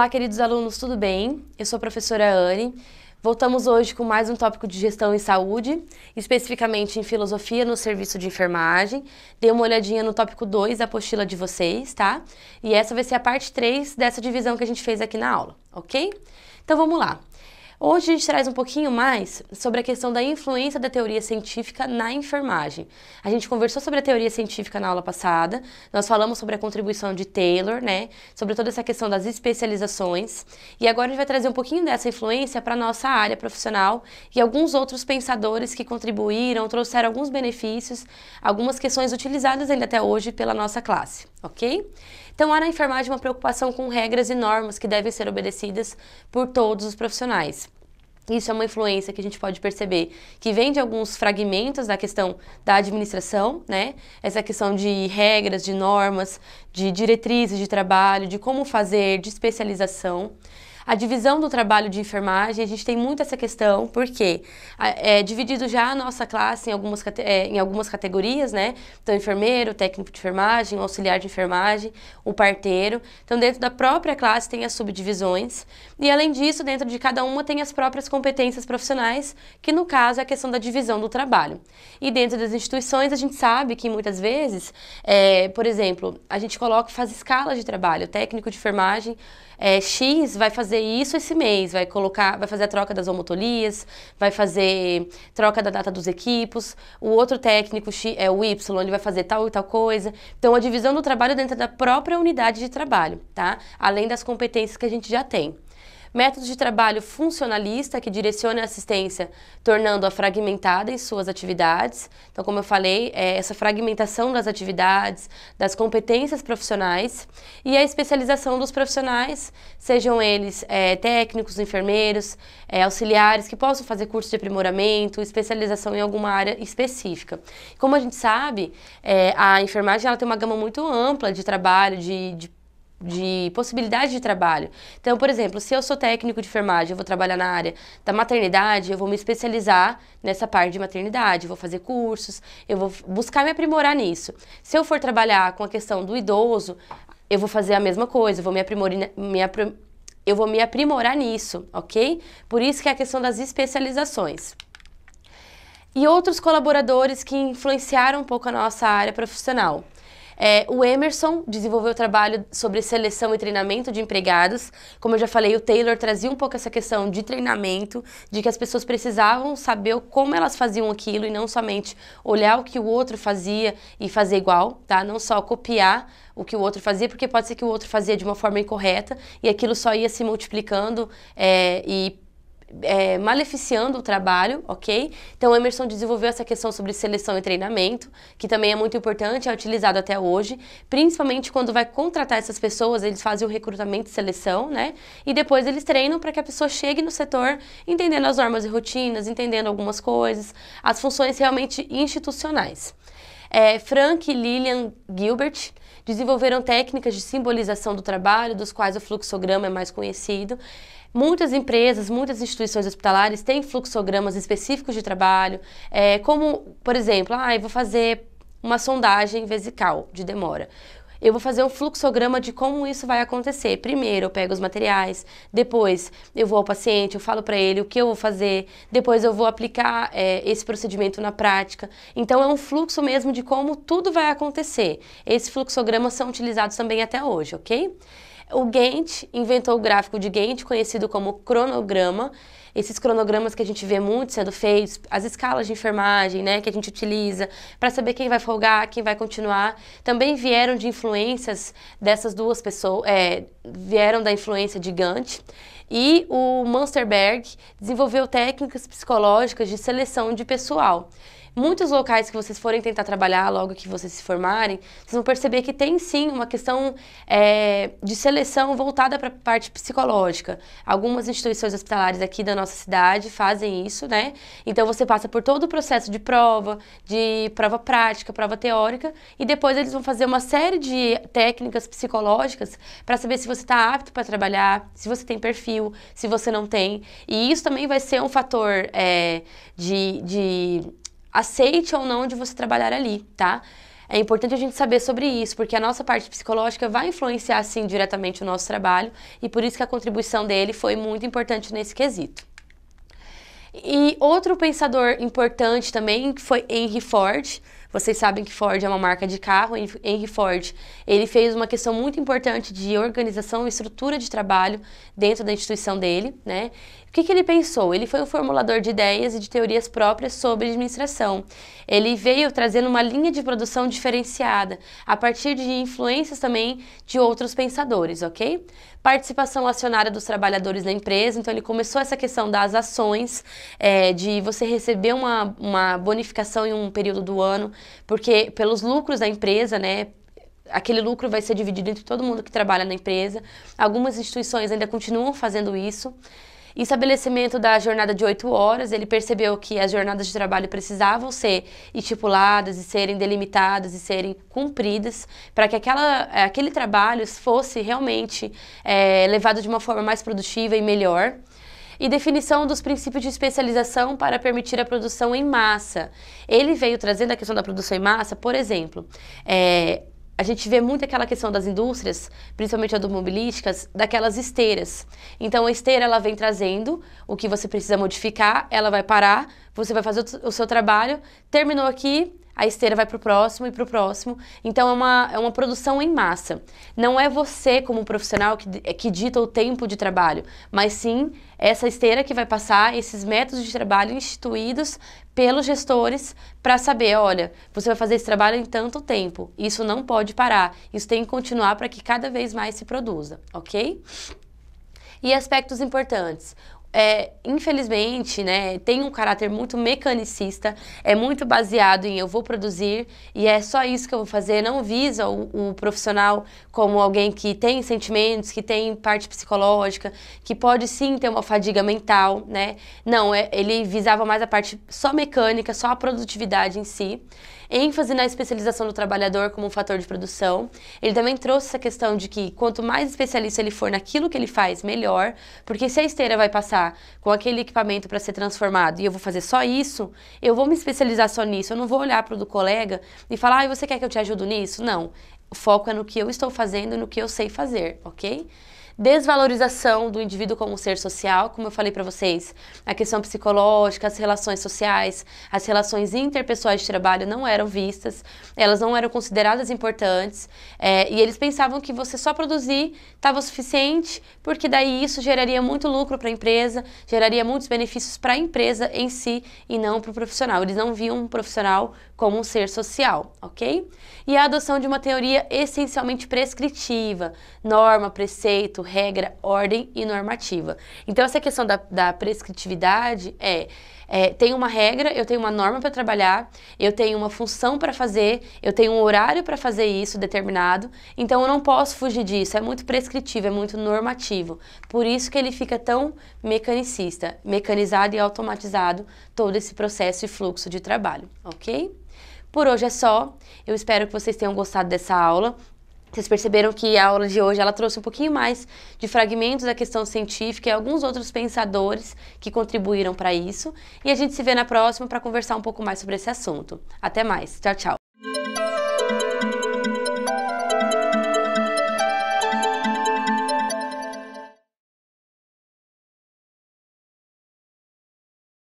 Olá, queridos alunos, tudo bem? Eu sou a professora Anne. Voltamos hoje com mais um tópico de gestão em saúde, especificamente em filosofia no serviço de enfermagem. Dê uma olhadinha no tópico 2 da apostila de vocês, tá? E essa vai ser a parte 3 dessa divisão que a gente fez aqui na aula, ok? Então vamos lá. Hoje a gente traz um pouquinho mais sobre a questão da influência da teoria científica na enfermagem. A gente conversou sobre a teoria científica na aula passada, nós falamos sobre a contribuição de Taylor, né, sobre toda essa questão das especializações, e agora a gente vai trazer um pouquinho dessa influência para a nossa área profissional e alguns outros pensadores que contribuíram, trouxeram alguns benefícios, algumas questões utilizadas ainda até hoje pela nossa classe, ok? Então, há na enfermagem uma preocupação com regras e normas que devem ser obedecidas por todos os profissionais. Isso é uma influência que a gente pode perceber, que vem de alguns fragmentos da questão da administração, né? Essa questão de regras, de normas, de diretrizes de trabalho, de como fazer, de especialização. A divisão do trabalho de enfermagem, a gente tem muito essa questão, porque é dividido já a nossa classe em algumas, é, em algumas categorias, né? Então, enfermeiro, técnico de enfermagem, auxiliar de enfermagem, o parteiro. Então, dentro da própria classe tem as subdivisões. E, além disso, dentro de cada uma tem as próprias competências profissionais, que no caso é a questão da divisão do trabalho. E dentro das instituições, a gente sabe que muitas vezes, é, por exemplo, a gente coloca faz escala de trabalho. O técnico de enfermagem é, X vai fazer fazer isso esse mês, vai colocar, vai fazer a troca das homotolias, vai fazer troca da data dos equipos, o outro técnico é o Y, ele vai fazer tal e tal coisa. Então a divisão do trabalho dentro da própria unidade de trabalho, tá? Além das competências que a gente já tem métodos de trabalho funcionalista que direciona a assistência, tornando-a fragmentada em suas atividades. Então, como eu falei, é essa fragmentação das atividades, das competências profissionais e a especialização dos profissionais, sejam eles é, técnicos, enfermeiros, é, auxiliares que possam fazer curso de aprimoramento, especialização em alguma área específica. Como a gente sabe, é, a enfermagem ela tem uma gama muito ampla de trabalho, de, de de possibilidade de trabalho. Então, por exemplo, se eu sou técnico de enfermagem, eu vou trabalhar na área da maternidade, eu vou me especializar nessa parte de maternidade, vou fazer cursos, eu vou buscar me aprimorar nisso. Se eu for trabalhar com a questão do idoso, eu vou fazer a mesma coisa, vou me aprimorar, me eu vou me aprimorar nisso, ok? Por isso que é a questão das especializações. E outros colaboradores que influenciaram um pouco a nossa área profissional. É, o Emerson desenvolveu trabalho sobre seleção e treinamento de empregados. Como eu já falei, o Taylor trazia um pouco essa questão de treinamento, de que as pessoas precisavam saber como elas faziam aquilo e não somente olhar o que o outro fazia e fazer igual, tá? Não só copiar o que o outro fazia, porque pode ser que o outro fazia de uma forma incorreta e aquilo só ia se multiplicando é, e é, maleficiando o trabalho, ok? Então, Emerson desenvolveu essa questão sobre seleção e treinamento, que também é muito importante, é utilizado até hoje, principalmente quando vai contratar essas pessoas, eles fazem o recrutamento e seleção, né? E depois eles treinam para que a pessoa chegue no setor entendendo as normas e rotinas, entendendo algumas coisas, as funções realmente institucionais. É, Frank e Lillian Gilbert desenvolveram técnicas de simbolização do trabalho, dos quais o fluxograma é mais conhecido, Muitas empresas, muitas instituições hospitalares têm fluxogramas específicos de trabalho, é, como, por exemplo, ah, eu vou fazer uma sondagem vesical de demora. Eu vou fazer um fluxograma de como isso vai acontecer. Primeiro eu pego os materiais, depois eu vou ao paciente, eu falo para ele o que eu vou fazer, depois eu vou aplicar é, esse procedimento na prática. Então é um fluxo mesmo de como tudo vai acontecer. Esses fluxogramas são utilizados também até hoje, ok? O Gantt inventou o gráfico de Gantt, conhecido como cronograma. Esses cronogramas que a gente vê muito sendo feitos, as escalas de enfermagem, né, que a gente utiliza para saber quem vai folgar, quem vai continuar, também vieram de influências dessas duas pessoas, é, vieram da influência de Gantt. E o Munsterberg desenvolveu técnicas psicológicas de seleção de pessoal muitos locais que vocês forem tentar trabalhar logo que vocês se formarem, vocês vão perceber que tem sim uma questão é, de seleção voltada para a parte psicológica. Algumas instituições hospitalares aqui da nossa cidade fazem isso, né? Então você passa por todo o processo de prova, de prova prática, prova teórica, e depois eles vão fazer uma série de técnicas psicológicas para saber se você está apto para trabalhar, se você tem perfil, se você não tem. E isso também vai ser um fator é, de, de aceite ou não de você trabalhar ali, tá? É importante a gente saber sobre isso, porque a nossa parte psicológica vai influenciar, sim, diretamente o nosso trabalho, e por isso que a contribuição dele foi muito importante nesse quesito. E outro pensador importante também foi Henry Ford, vocês sabem que Ford é uma marca de carro. Henry Ford, ele fez uma questão muito importante de organização e estrutura de trabalho dentro da instituição dele, né? O que, que, ele pensou? Ele foi um formulador de ideias e de teorias próprias sobre administração. Ele veio trazendo uma linha de produção diferenciada, a partir de influências também de outros pensadores, ok? Participação acionária dos trabalhadores na empresa, então ele começou essa questão das ações, é, de você receber uma, uma bonificação em um período do ano, porque pelos lucros da empresa, né, aquele lucro vai ser dividido entre todo mundo que trabalha na empresa. Algumas instituições ainda continuam fazendo isso. E estabelecimento da jornada de oito horas, ele percebeu que as jornadas de trabalho precisavam ser estipuladas e serem delimitadas e serem cumpridas para que aquela, eh, aquele trabalho fosse realmente é, levado de uma forma mais produtiva e melhor e definição dos princípios de especialização para permitir a produção em massa. Ele veio trazendo a questão da produção em massa, por exemplo, é, a gente vê muito aquela questão das indústrias, principalmente automobilísticas, daquelas esteiras. Então a esteira ela vem trazendo o que você precisa modificar, ela vai parar, você vai fazer o seu trabalho, terminou aqui, a esteira vai para o próximo e para o próximo. Então é uma, é uma produção em massa. Não é você, como profissional, que, eh, que dita o tempo de trabalho, mas sim essa esteira que vai passar, esses métodos de trabalho instituídos pelos gestores para saber, olha, você vai fazer esse trabalho em tanto tempo. Isso não pode parar. Isso tem que continuar para que cada vez mais se produza, ok? E aspectos importantes é, infelizmente, né, tem um caráter muito mecanicista, é muito baseado em eu vou produzir e é só isso que eu vou fazer, não visa o, o profissional como alguém que tem sentimentos, que tem parte psicológica, que pode sim ter uma fadiga mental, né? Não, é, ele visava mais a parte só mecânica, só a produtividade em si ênfase na especialização do trabalhador como um fator de produção. Ele também trouxe essa questão de que quanto mais especialista ele for naquilo que ele faz, melhor, porque se a esteira vai passar com aquele equipamento para ser transformado e eu vou fazer só isso, eu vou me especializar só nisso. Eu não vou olhar para o do colega e falar, ah, você quer que eu te ajude nisso? Não. O foco é no que eu estou fazendo e no que eu sei fazer, ok? desvalorização do indivíduo como ser social, como eu falei para vocês, a questão psicológica, as relações sociais, as relações interpessoais de trabalho não eram vistas, elas não eram consideradas importantes, é, e eles pensavam que você só produzir estava suficiente, porque daí isso geraria muito lucro para a empresa, geraria muitos benefícios para a empresa em si e não para o profissional. Eles não viam um profissional como um ser social, ok? E a adoção de uma teoria essencialmente prescritiva, norma, preceito, regra, ordem e normativa. Então, essa questão da, da prescritividade é, é: tem uma regra, eu tenho uma norma para trabalhar, eu tenho uma função para fazer, eu tenho um horário para fazer isso determinado, então eu não posso fugir disso. É muito prescritivo, é muito normativo. Por isso que ele fica tão mecanicista, mecanizado e automatizado todo esse processo e fluxo de trabalho, ok? Por hoje é só. Eu espero que vocês tenham gostado dessa aula. Vocês perceberam que a aula de hoje ela trouxe um pouquinho mais de fragmentos da questão científica e alguns outros pensadores que contribuíram para isso. E a gente se vê na próxima para conversar um pouco mais sobre esse assunto. Até mais. Tchau, tchau.